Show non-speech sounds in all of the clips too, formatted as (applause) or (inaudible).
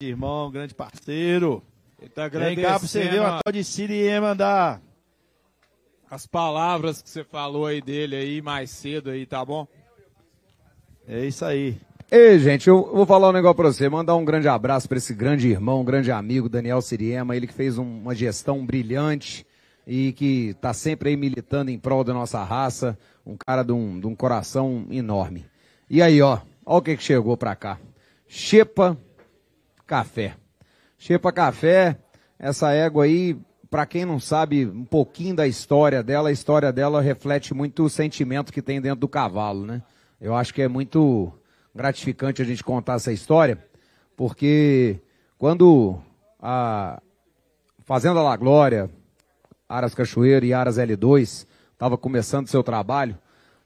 Irmão, grande parceiro. Ele tá Vem cá pra você ver uma tal de Siri mandar. As palavras que você falou aí dele aí mais cedo aí, tá bom? É isso aí. Ei, gente, eu vou falar um negócio pra você. Mandar um grande abraço para esse grande irmão, um grande amigo, Daniel Siriema. Ele que fez uma gestão brilhante e que tá sempre aí militando em prol da nossa raça. Um cara de um, de um coração enorme. E aí, ó, olha o que, que chegou pra cá. Xepa café. Xepa Café, essa égua aí, para quem não sabe um pouquinho da história dela, a história dela reflete muito o sentimento que tem dentro do cavalo, né? Eu acho que é muito gratificante a gente contar essa história, porque quando a Fazenda La Glória, Aras Cachoeira e Aras L2 estava começando seu trabalho,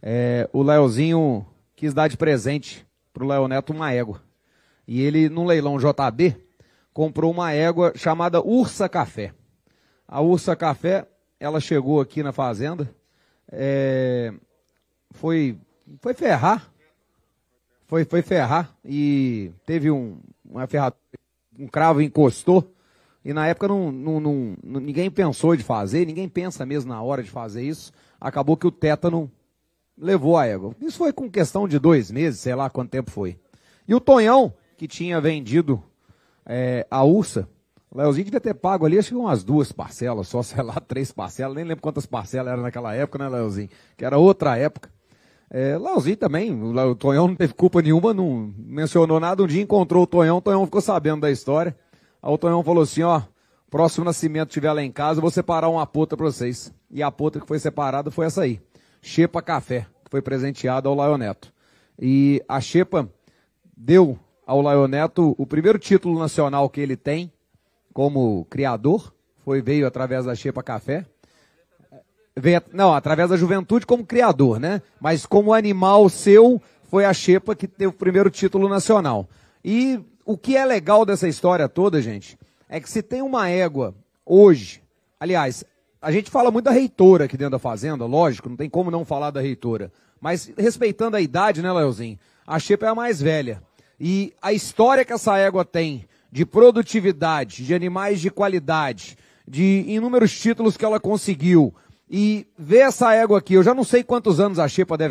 é, o Leozinho quis dar de presente para o Leoneto uma égua. E ele, num leilão JB, comprou uma égua chamada Ursa Café. A Ursa Café, ela chegou aqui na fazenda, é, foi, foi ferrar, foi, foi ferrar e teve um, uma ferradura, um cravo encostou. E na época não, não, não, ninguém pensou de fazer, ninguém pensa mesmo na hora de fazer isso. Acabou que o tétano levou a égua. Isso foi com questão de dois meses, sei lá quanto tempo foi. E o Tonhão que tinha vendido é, a Ursa. O Leozinho devia ter pago ali, acho que umas duas parcelas, só, (laughs) sei lá, três parcelas, nem lembro quantas parcelas era naquela época, né, Leozinho? Que era outra época. É, Leozinho também, o Tonhão não teve culpa nenhuma, não mencionou nada. Um dia encontrou o Tonhão, o Tonhão ficou sabendo da história. Aí o Tonhão falou assim: ó, próximo nascimento tiver lá em casa, eu vou separar uma pota pra vocês. E a pota que foi separada foi essa aí: Xepa Café, que foi presenteada ao Laioneto. E a Xepa deu ao Laioneto o primeiro título nacional que ele tem como criador, foi veio através da Xepa Café. Veio, não, através da juventude como criador, né? Mas como animal seu, foi a Xepa que teve o primeiro título nacional. E o que é legal dessa história toda, gente, é que se tem uma égua hoje, aliás, a gente fala muito da reitora aqui dentro da fazenda, lógico, não tem como não falar da reitora. Mas respeitando a idade, né, Leozinho? A Xepa é a mais velha. E a história que essa égua tem de produtividade, de animais de qualidade, de inúmeros títulos que ela conseguiu. E ver essa égua aqui, eu já não sei quantos anos a Xepa deve